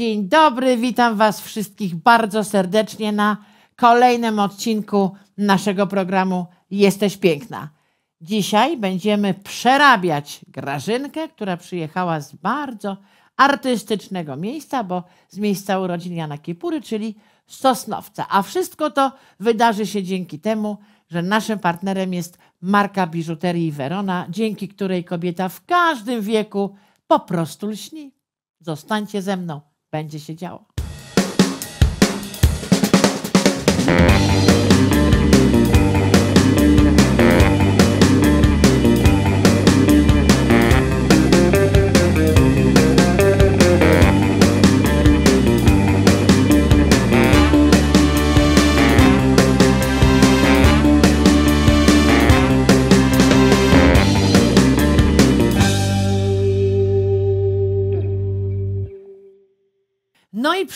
Dzień dobry, witam Was wszystkich bardzo serdecznie na kolejnym odcinku naszego programu Jesteś Piękna. Dzisiaj będziemy przerabiać Grażynkę, która przyjechała z bardzo artystycznego miejsca, bo z miejsca urodzin Jana Kipury, czyli Sosnowca. A wszystko to wydarzy się dzięki temu, że naszym partnerem jest marka biżuterii Verona, dzięki której kobieta w każdym wieku po prostu lśni. Zostańcie ze mną. 班级睡觉。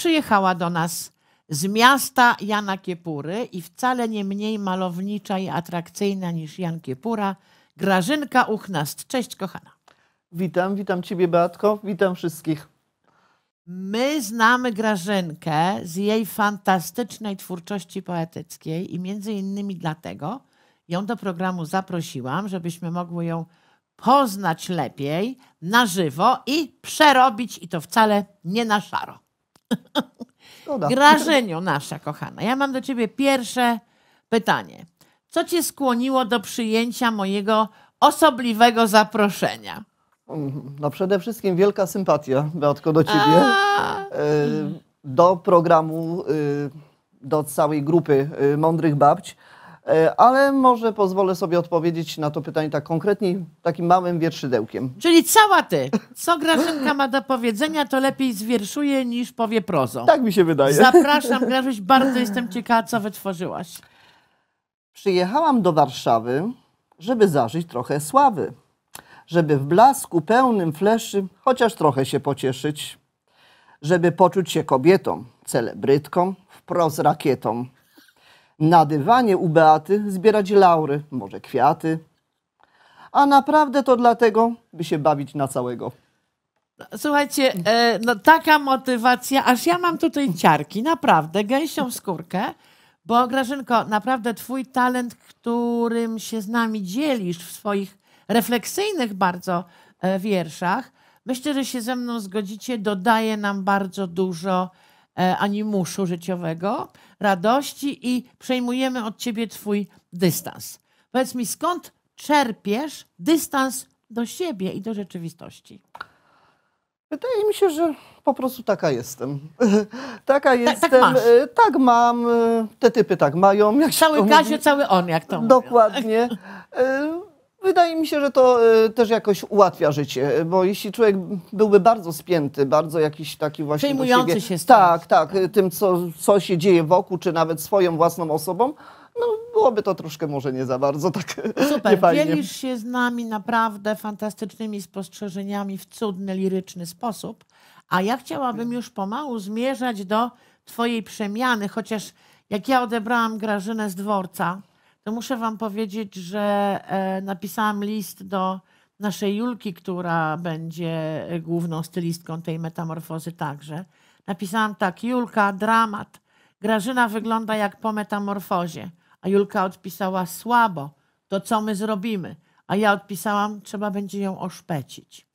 przyjechała do nas z miasta Jana Kiepury i wcale nie mniej malownicza i atrakcyjna niż Jan Kiepura, Grażynka Uchnast. Cześć kochana. Witam, witam Ciebie Beatko, witam wszystkich. My znamy Grażynkę z jej fantastycznej twórczości poetyckiej i między innymi dlatego ją do programu zaprosiłam, żebyśmy mogły ją poznać lepiej na żywo i przerobić i to wcale nie na szaro. Szkoda. Grażeniu nasza kochana, ja mam do ciebie pierwsze pytanie. Co cię skłoniło do przyjęcia mojego osobliwego zaproszenia? No przede wszystkim wielka sympatia, Beatko, do ciebie. A... Y, do programu, y, do całej grupy y, mądrych babci. E, ale może pozwolę sobie odpowiedzieć na to pytanie tak konkretniej, takim małym wierszydełkiem. Czyli cała ty. Co Grażynka ma do powiedzenia, to lepiej zwierszuje niż powie prozą. Tak mi się wydaje. Zapraszam, Grażyś, bardzo jestem ciekawa, co wytworzyłaś. Przyjechałam do Warszawy, żeby zażyć trochę sławy, żeby w blasku pełnym fleszy chociaż trochę się pocieszyć, żeby poczuć się kobietą, celebrytką, wprost rakietą. Na dywanie u Beaty zbierać laury, może kwiaty. A naprawdę to dlatego, by się bawić na całego. Słuchajcie, e, no taka motywacja, aż ja mam tutaj ciarki, naprawdę, gęsią skórkę, bo Grażynko, naprawdę twój talent, którym się z nami dzielisz w swoich refleksyjnych bardzo e, wierszach, myślę, że się ze mną zgodzicie, dodaje nam bardzo dużo E, animuszu życiowego, radości i przejmujemy od ciebie twój dystans. Powiedz mi, skąd czerpiesz dystans do siebie i do rzeczywistości? Wydaje mi się, że po prostu taka jestem. taka jestem. Tak, tak, e, tak mam. E, te typy tak mają. Jak cały Kazio, cały on, jak to Dokładnie. Mówią. Wydaje mi się, że to e, też jakoś ułatwia życie, bo jeśli człowiek byłby bardzo spięty, bardzo jakiś taki właśnie. Przejmujący się stąd. Tak, tak, e, tym, co, co się dzieje wokół, czy nawet swoją własną osobą, no byłoby to troszkę może nie za bardzo tak. Super, dzielisz się z nami naprawdę fantastycznymi spostrzeżeniami w cudny, liryczny sposób, a ja chciałabym już pomału zmierzać do Twojej przemiany, chociaż jak ja odebrałam Grażynę z dworca to muszę Wam powiedzieć, że e, napisałam list do naszej Julki, która będzie e, główną stylistką tej metamorfozy także. Napisałam tak, Julka, dramat. Grażyna wygląda jak po metamorfozie. A Julka odpisała słabo, to co my zrobimy? A ja odpisałam, trzeba będzie ją oszpecić.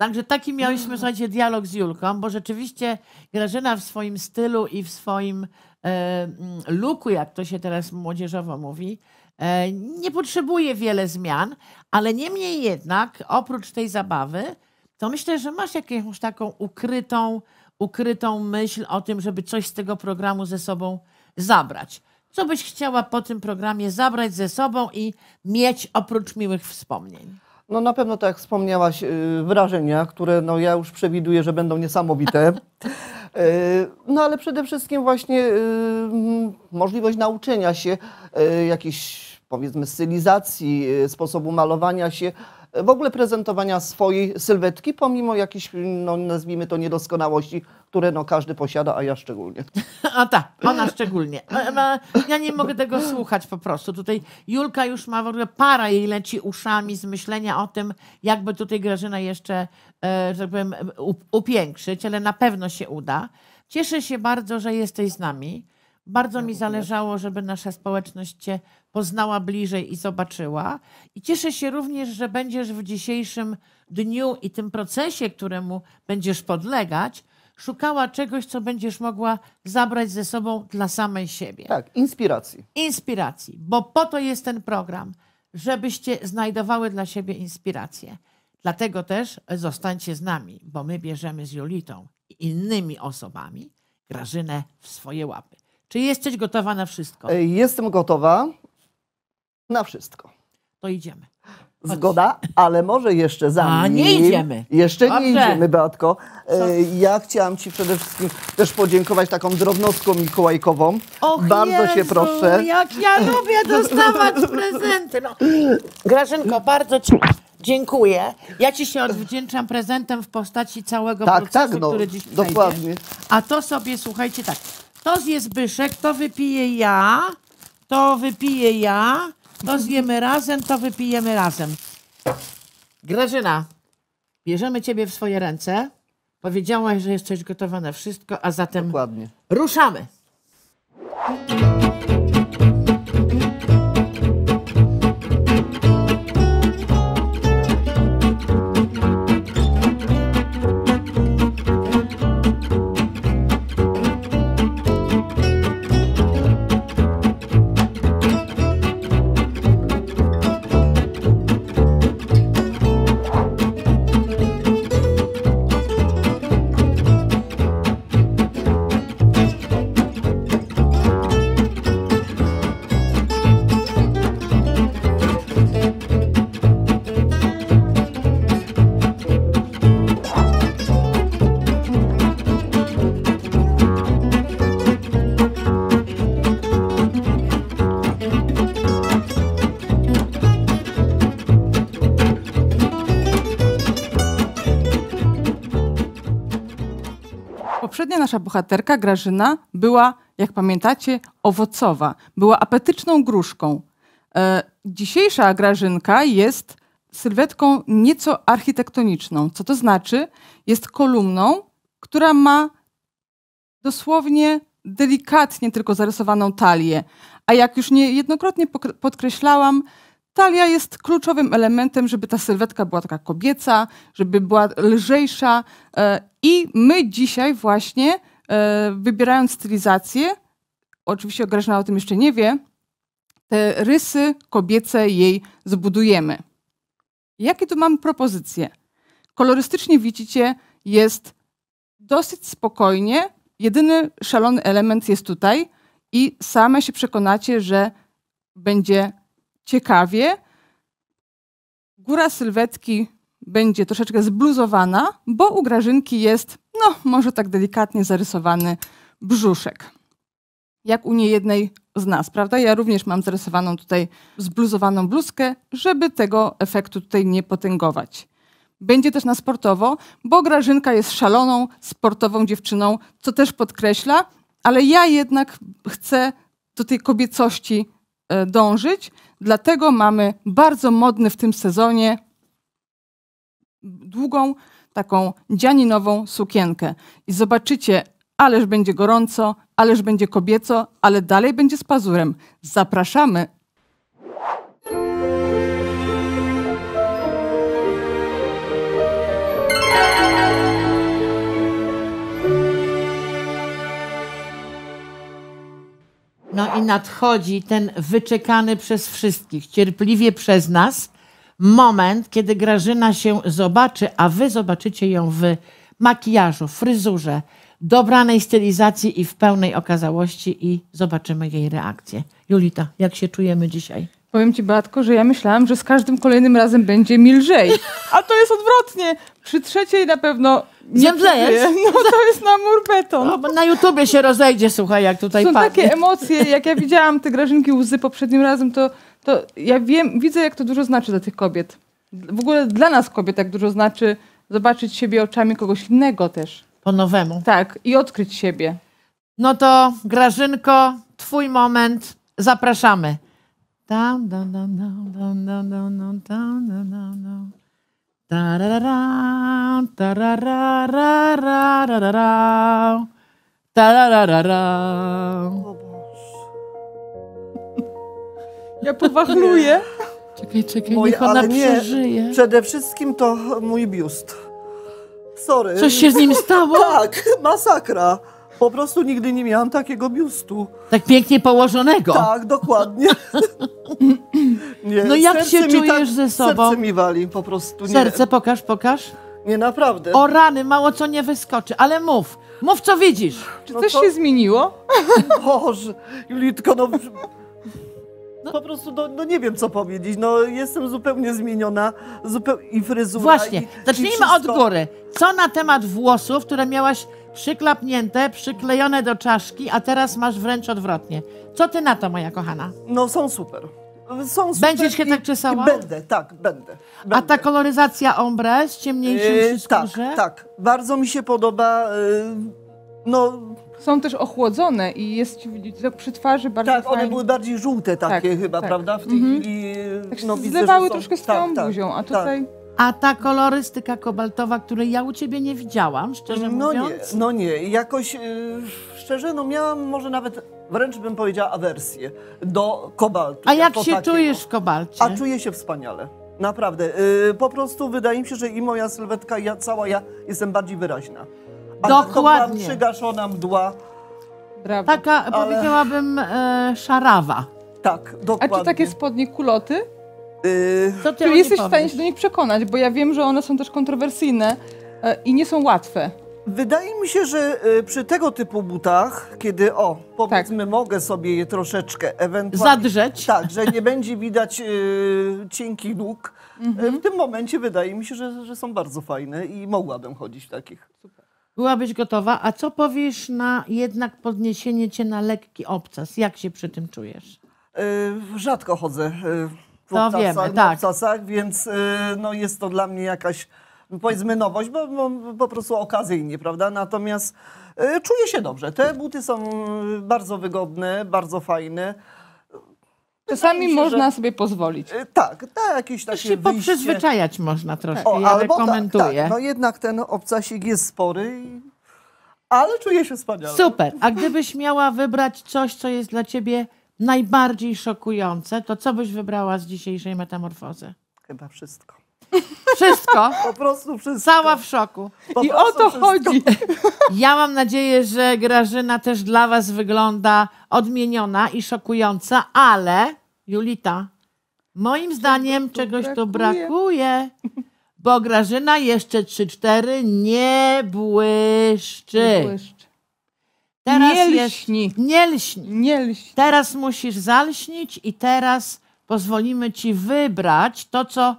Także taki miałyśmy, mm. słuchajcie, dialog z Julką, bo rzeczywiście Grażyna w swoim stylu i w swoim e, mm, luku, jak to się teraz młodzieżowo mówi, e, nie potrzebuje wiele zmian, ale niemniej jednak, oprócz tej zabawy, to myślę, że masz jakąś taką ukrytą, ukrytą myśl o tym, żeby coś z tego programu ze sobą zabrać. Co byś chciała po tym programie zabrać ze sobą i mieć oprócz miłych wspomnień? No na pewno, tak jak wspomniałaś, y, wrażenia, które no, ja już przewiduję, że będą niesamowite. Y, no ale przede wszystkim właśnie y, możliwość nauczenia się jakiejś powiedzmy stylizacji, sposobu malowania się, w ogóle prezentowania swojej sylwetki, pomimo jakichś, no, nazwijmy to, niedoskonałości, które no, każdy posiada, a ja szczególnie. A tak, ona szczególnie. No, no, ja nie mogę tego słuchać po prostu. Tutaj Julka już ma w ogóle para jej leci uszami z myślenia o tym, jakby tutaj Grażyna jeszcze, e, że tak powiem, upiększyć, ale na pewno się uda. Cieszę się bardzo, że jesteś z nami. Bardzo mi zależało, żeby nasza społeczność Cię poznała bliżej i zobaczyła. I cieszę się również, że będziesz w dzisiejszym dniu i tym procesie, któremu będziesz podlegać, szukała czegoś, co będziesz mogła zabrać ze sobą dla samej siebie. Tak, inspiracji. Inspiracji, bo po to jest ten program, żebyście znajdowały dla siebie inspirację. Dlatego też zostańcie z nami, bo my bierzemy z Julitą i innymi osobami Grażynę w swoje łapy. Czy jesteś gotowa na wszystko? E, jestem gotowa na wszystko. To idziemy. Chodź. Zgoda, ale może jeszcze za A, nie idziemy. Jeszcze Dobrze. nie idziemy, Beatko. E, ja chciałam Ci przede wszystkim też podziękować taką drobnostką mikołajkową. Och Bardzo Jezu, się proszę. jak ja lubię dostawać prezenty. No. Grażynko, bardzo Ci dziękuję. Ja Ci się odwdzięczam prezentem w postaci całego tak, tak procesu, tak, no, który dziś dokładnie. A to sobie, słuchajcie, tak, to zje Zbyszek, to wypiję ja, to wypiję ja, to zjemy razem, to wypijemy razem. Grażyna, bierzemy ciebie w swoje ręce. Powiedziałaś, że jesteś gotowa na wszystko, a zatem Dokładnie. ruszamy. poprzednia nasza bohaterka, Grażyna, była, jak pamiętacie, owocowa. Była apetyczną gruszką. E, dzisiejsza Grażynka jest sylwetką nieco architektoniczną. Co to znaczy? Jest kolumną, która ma dosłownie delikatnie tylko zarysowaną talię. A jak już niejednokrotnie podkreślałam, talia jest kluczowym elementem, żeby ta sylwetka była taka kobieca, żeby była lżejsza. E, I my dzisiaj właśnie, e, wybierając stylizację, oczywiście Grażyna o tym jeszcze nie wie, te rysy kobiece jej zbudujemy. Jakie tu mam propozycje? Kolorystycznie widzicie, jest dosyć spokojnie. Jedyny szalony element jest tutaj i same się przekonacie, że będzie ciekawie. Góra sylwetki będzie troszeczkę zbluzowana, bo u Grażynki jest, no może tak delikatnie zarysowany brzuszek. Jak u niejednej z nas, prawda? Ja również mam zarysowaną tutaj zbluzowaną bluzkę, żeby tego efektu tutaj nie potęgować. Będzie też na sportowo, bo Grażynka jest szaloną, sportową dziewczyną, co też podkreśla, ale ja jednak chcę do tej kobiecości E, dążyć. Dlatego mamy bardzo modny w tym sezonie długą, taką dzianinową sukienkę. I zobaczycie, ależ będzie gorąco, ależ będzie kobieco, ale dalej będzie z pazurem. Zapraszamy No i nadchodzi ten wyczekany przez wszystkich, cierpliwie przez nas moment, kiedy Grażyna się zobaczy, a wy zobaczycie ją w makijażu, fryzurze, dobranej stylizacji i w pełnej okazałości i zobaczymy jej reakcję. Julita, jak się czujemy dzisiaj? Powiem ci, Beatko, że ja myślałam, że z każdym kolejnym razem będzie mi lżej. A to jest odwrotnie. Przy trzeciej na pewno nie wlejesz. No to jest na mur beton. No, na YouTubie się rozejdzie, słuchaj, jak tutaj Są padnie. takie emocje, jak ja widziałam te Grażynki łzy poprzednim razem, to, to ja wiem, widzę, jak to dużo znaczy dla tych kobiet. W ogóle dla nas kobiet jak dużo znaczy zobaczyć siebie oczami kogoś innego też. Po nowemu. Tak, i odkryć siebie. No to Grażynko, twój moment. Zapraszamy. Tam, tam, tam, tam, tam, Ja powachluję. Czekaj, czekaj, Moje, niech ona nie. przeżyje. Przede wszystkim to mój biust. Sorry. Coś się z nim stało? Tak, masakra. Po prostu nigdy nie miałam takiego biustu. Tak pięknie położonego. Tak, dokładnie. nie, no jak się tak- czujesz tak, ze sobą? Serce mi wali po prostu. Nie. Serce, pokaż, pokaż. Nie, naprawdę. O rany, mało co nie wyskoczy, ale mów. Mów, co widzisz. Czy no coś to... się zmieniło? Boże, Julitko, no... No po prostu, no, no, nie wiem, co powiedzieć. No jestem zupełnie zmieniona zupeł... i fryzura. Właśnie, i, zacznijmy i od góry. Co na temat włosów, które miałaś przyklapnięte, przyklejone do czaszki, a teraz masz wręcz odwrotnie. Co ty na to, moja kochana? No są super. Są super Będziesz się i, tak czesała? Będę, tak, będę, będę, A ta koloryzacja ombre z ciemniejszym yy, Tak, tak. Bardzo mi się podoba. Yy no, Są też ochłodzone i jest przy twarzy bardzo tak, fajnie. one były bardziej żółte takie tak, chyba, tak. prawda? W tej mhm. chwili tak no, się no, zlewały troszkę z twoją tak, tak, buzią, a tak. tutaj... A ta kolorystyka kobaltowa, której ja u ciebie nie widziałam, szczerze no mówiąc? Nie, no nie, jakoś yy, szczerze, no miałam może nawet, wręcz bym powiedziała, awersję do kobaltu. A jak się takiego. czujesz w kobalcie? A czuję się wspaniale. Naprawdę. Yy, po prostu wydaje mi się, że i moja sylwetka, i ja cała ja jestem bardziej wyraźna. Dokładnie. To była przygaszona mdła. Brawo. Taka, Ale... powiedziałabym, e, szarawa. Tak, dokładnie. A czy takie spodnie kuloty? Yy... Co ty jesteś w stanie się do nich przekonać, bo ja wiem, że one są też kontrowersyjne e, i nie są łatwe. Wydaje mi się, że y, przy tego typu butach, kiedy o, powiedzmy, tak. mogę sobie je troszeczkę ewentualnie... Zadrzeć. Tak, że nie będzie widać y, cienkich nóg. Mhm. w tym momencie wydaje mi się, że, że są bardzo fajne i mogłabym chodzić w takich. Super byłabyś gotowa, a co powiesz na jednak podniesienie cię na lekki obcas? Jak się przy tym czujesz? Yy, rzadko chodzę y, w to obcasach, wiemy, tak. obcasach więc yy, no, jest to dla mnie jakaś powiedzmy nowość, bo, bo, po prostu okazyjnie, prawda? Natomiast y, czuję się dobrze. Te buty są bardzo wygodne, bardzo fajne. Czasami się, można że... sobie pozwolić. E, tak, da tak, jakieś takie się poprzyzwyczajać można troszkę, o, ja tak, rekomenduję. Tak, no jednak ten obcasik jest spory, ale czuję się wspaniale. Super. A gdybyś miała wybrać coś, co jest dla ciebie najbardziej szokujące, to co byś wybrała z dzisiejszej metamorfozy? Chyba wszystko. Wszystko. Po prostu wszystko. Cała w szoku. Po I o to wszystko. chodzi. Ja mam nadzieję, że Grażyna też dla Was wygląda odmieniona i szokująca, ale Julita, moim zdaniem czegoś tu brakuje, bo Grażyna jeszcze 3-4 nie błyszczy. błyszczy. Teraz nie lśni. Jest, nie, lśni. nie lśni. Teraz musisz zalśnić i teraz pozwolimy ci wybrać to, co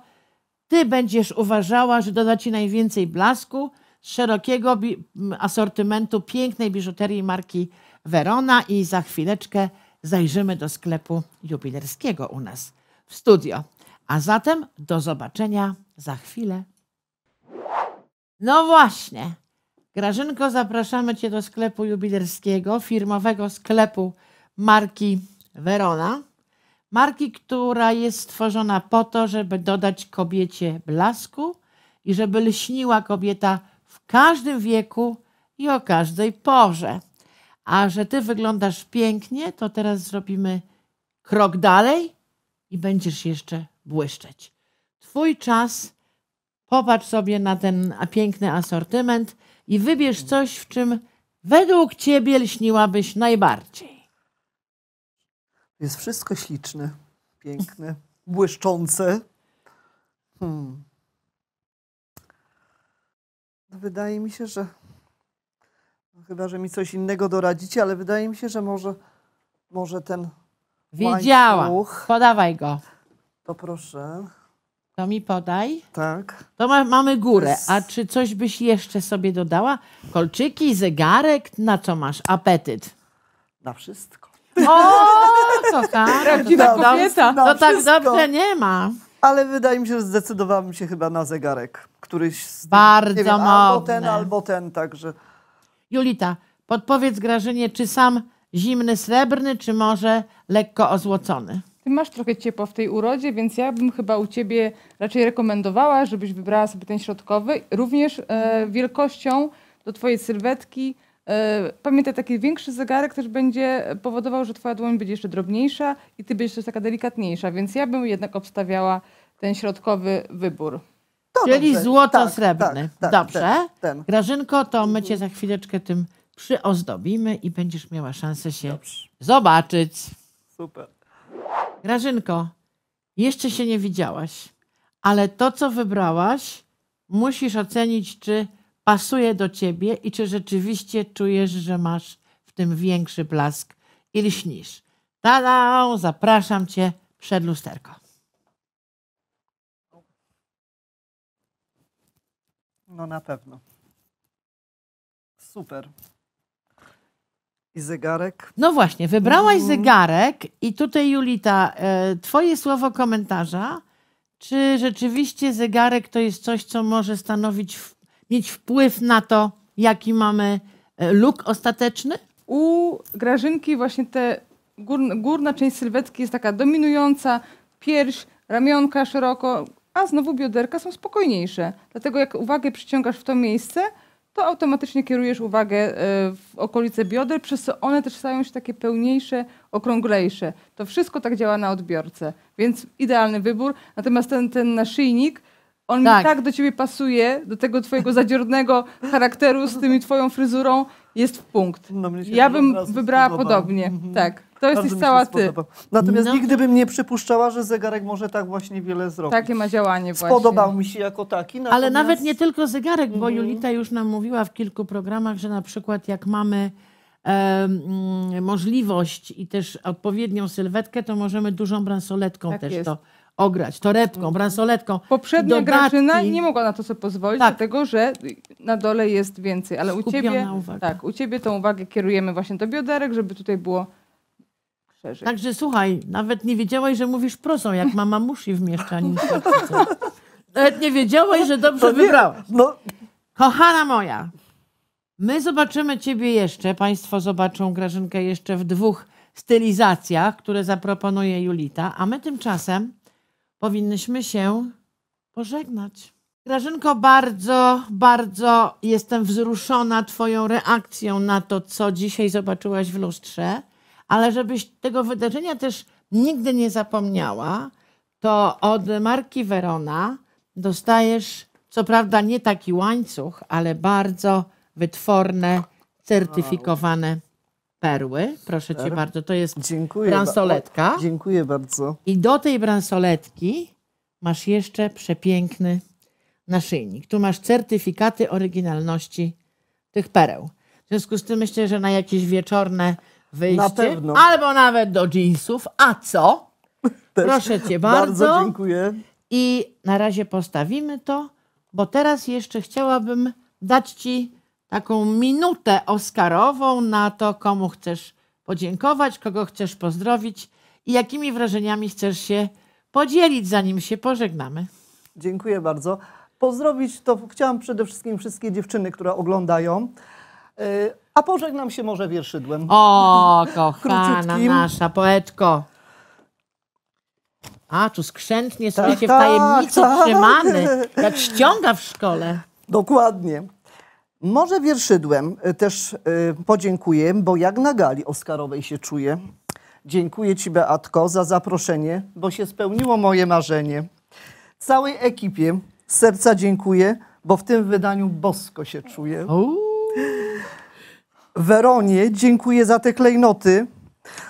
ty będziesz uważała, że doda ci najwięcej blasku z szerokiego asortymentu pięknej biżuterii marki Verona i za chwileczkę zajrzymy do sklepu jubilerskiego u nas w studio. A zatem do zobaczenia za chwilę. No właśnie. Grażynko, zapraszamy Cię do sklepu jubilerskiego, firmowego sklepu marki Verona. Marki, która jest stworzona po to, żeby dodać kobiecie blasku i żeby lśniła kobieta w każdym wieku i o każdej porze a że ty wyglądasz pięknie, to teraz zrobimy krok dalej i będziesz jeszcze błyszczeć. Twój czas, popatrz sobie na ten piękny asortyment i wybierz coś, w czym według ciebie lśniłabyś najbardziej. Jest wszystko śliczne, piękne, błyszczące. Hmm. Wydaje mi się, że Chyba, że mi coś innego doradzicie, ale wydaje mi się, że może, może ten Wiedziałam. łańcuch... Podawaj go. To proszę. To mi podaj. Tak. To ma, mamy górę. A czy coś byś jeszcze sobie dodała? Kolczyki, zegarek? Na co masz apetyt? Na wszystko. O, kochana. Prawdziwa to tak, tak. kobieta. na To tak wszystko. dobrze nie ma. Ale wydaje mi się, że zdecydowałabym się chyba na zegarek. Któryś z Bardzo nie wiem, Albo ten, albo ten, także... Julita, podpowiedz Grażynie, czy sam zimny srebrny, czy może lekko ozłocony? Ty masz trochę ciepło w tej urodzie, więc ja bym chyba u ciebie raczej rekomendowała, żebyś wybrała sobie ten środkowy. Również e, wielkością do twojej sylwetki. E, pamiętaj, taki większy zegarek też będzie powodował, że twoja dłoń będzie jeszcze drobniejsza i ty będziesz też taka delikatniejsza, więc ja bym jednak obstawiała ten środkowy wybór. No Czyli dobrze. złoto-srebrny. Tak, tak, tak, dobrze. Ten, ten. Grażynko, to my cię za chwileczkę tym przyozdobimy i będziesz miała szansę się dobrze. zobaczyć. Super. Grażynko, jeszcze się nie widziałaś, ale to, co wybrałaś, musisz ocenić, czy pasuje do ciebie i czy rzeczywiście czujesz, że masz w tym większy blask i lśnisz. Tada! Zapraszam cię przed lusterko. No na pewno. Super. I zegarek. No właśnie, wybrałaś mm. zegarek i tutaj Julita, e, twoje słowo komentarza, czy rzeczywiście zegarek to jest coś, co może stanowić, mieć wpływ na to, jaki mamy e, luk ostateczny? U Grażynki właśnie te górna, górna część sylwetki jest taka dominująca, pierś, ramionka szeroko, a znowu bioderka są spokojniejsze. Dlatego jak uwagę przyciągasz w to miejsce, to automatycznie kierujesz uwagę e, w okolice bioder, przez co one też stają się takie pełniejsze, okrąglejsze. To wszystko tak działa na odbiorcę, więc idealny wybór. Natomiast ten, ten naszyjnik, on tak. mi tak do ciebie pasuje, do tego twojego zadziornego charakteru z tymi twoją fryzurą, jest w punkt. No, ja bym wybrała spodoba. podobnie, mhm. tak. To jesteś cała ty. Natomiast no. nigdy bym nie przypuszczała, że zegarek może tak właśnie wiele zrobić. Takie ma działanie właśnie. Spodobał mi się jako taki. Natomiast... Ale nawet nie tylko zegarek, bo mm. Julita już nam mówiła w kilku programach, że na przykład jak mamy e, możliwość i też odpowiednią sylwetkę, to możemy dużą bransoletką tak też jest. to ograć, torebką, mhm. bransoletką. Poprzednia dodatki. grażyna nie mogła na to sobie pozwolić, tak. dlatego że na dole jest więcej, ale u ciebie, tak, u ciebie tą uwagę kierujemy właśnie do bioderek, żeby tutaj było Także słuchaj, nawet nie wiedziałaś, że mówisz prosą, jak mama musi w mieszkaniu. nawet nie wiedziałaś, że dobrze wybrałaś. No. Kochana moja, my zobaczymy ciebie jeszcze, państwo zobaczą Grażynkę jeszcze w dwóch stylizacjach, które zaproponuje Julita, a my tymczasem powinnyśmy się pożegnać. Grażynko, bardzo, bardzo jestem wzruszona Twoją reakcją na to, co dzisiaj zobaczyłaś w lustrze. Ale żebyś tego wydarzenia też nigdy nie zapomniała, to od marki Verona dostajesz, co prawda nie taki łańcuch, ale bardzo wytworne, certyfikowane perły. Proszę cię bardzo, to jest Dziękuję bransoletka. Ba- o, dziękuję bardzo. I do tej bransoletki masz jeszcze przepiękny naszyjnik. Tu masz certyfikaty oryginalności tych pereł. W związku z tym myślę, że na jakieś wieczorne wyjście. Na pewno. Albo nawet do jeansów. A co? Też Proszę cię bardzo. Bardzo dziękuję. I na razie postawimy to, bo teraz jeszcze chciałabym dać ci taką minutę oskarową na to, komu chcesz podziękować, kogo chcesz pozdrowić i jakimi wrażeniami chcesz się podzielić, zanim się pożegnamy. Dziękuję bardzo. Pozdrowić to chciałam przede wszystkim wszystkie dziewczyny, które oglądają. Y, a pożegnam się może wierszydłem. O, kochana nasza poetko. A, tu skrzętnie sobie Tak, się w tajemnicy tak. tak. trzymamy, jak ściąga w szkole. Dokładnie. Może wierszydłem też y, podziękuję, bo jak na gali Oskarowej się czuję. Dziękuję Ci, Beatko, za zaproszenie, bo się spełniło moje marzenie. Całej ekipie z serca dziękuję, bo w tym wydaniu bosko się czuję. Uuu. Weronie dziękuję za te klejnoty,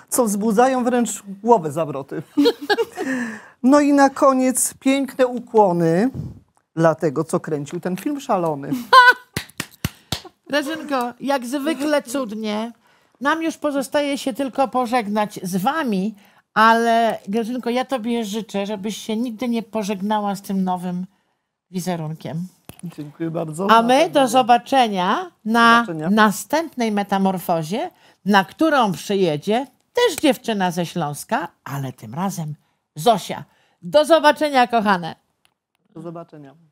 co wzbudzają wręcz głowę zawroty. No i na koniec piękne ukłony dla tego, co kręcił ten film szalony. Reżynko, jak zwykle cudnie. Nam już pozostaje się tylko pożegnać z wami, ale Grażynko, ja tobie życzę, żebyś się nigdy nie pożegnała z tym nowym wizerunkiem. Dziękuję bardzo. A my do zobaczenia na zobaczenia. następnej metamorfozie, na którą przyjedzie też dziewczyna ze Śląska, ale tym razem Zosia. Do zobaczenia, kochane. Do zobaczenia.